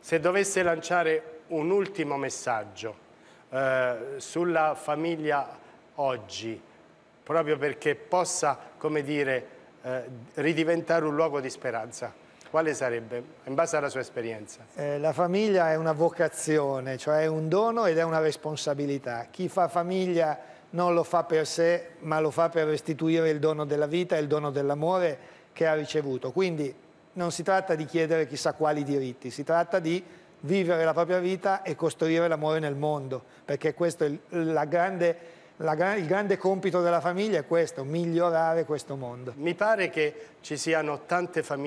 Se dovesse lanciare un ultimo messaggio eh, sulla famiglia oggi, proprio perché possa, come dire, eh, ridiventare un luogo di speranza, quale sarebbe, in base alla sua esperienza? Eh, la famiglia è una vocazione, cioè è un dono ed è una responsabilità. Chi fa famiglia non lo fa per sé, ma lo fa per restituire il dono della vita e il dono dell'amore che ha ricevuto. Quindi non si tratta di chiedere chissà quali diritti, si tratta di vivere la propria vita e costruire l'amore nel mondo, perché questo è la grande la, il grande compito della famiglia è questo, migliorare questo mondo. Mi pare che ci siano tante famiglie